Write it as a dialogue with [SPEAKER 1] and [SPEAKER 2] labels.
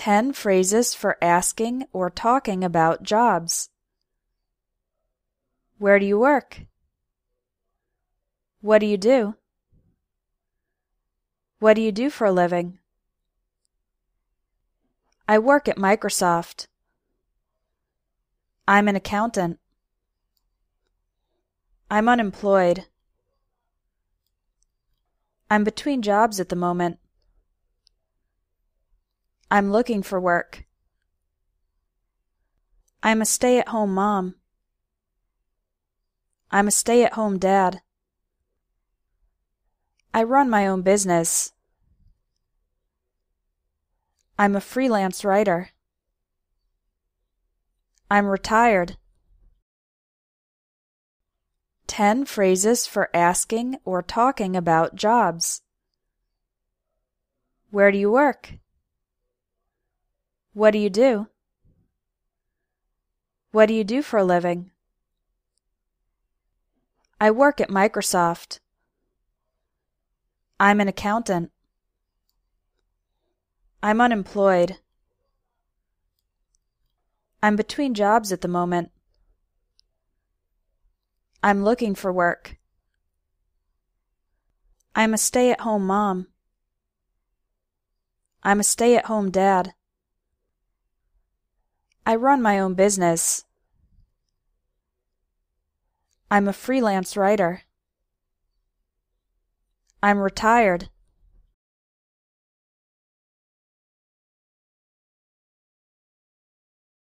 [SPEAKER 1] 10 phrases for asking or talking about jobs. Where do you work? What do you do? What do you do for a living? I work at Microsoft. I'm an accountant. I'm unemployed. I'm between jobs at the moment. I'm looking for work. I'm a stay at home mom. I'm a stay at home dad. I run my own business. I'm a freelance writer. I'm retired. 10 phrases for asking or talking about jobs. Where do you work? What do you do? What do you do for a living? I work at Microsoft. I'm an accountant. I'm unemployed. I'm between jobs at the moment. I'm looking for work. I'm a stay at home mom. I'm a stay at home dad. I run my own business. I'm a freelance writer. I'm retired.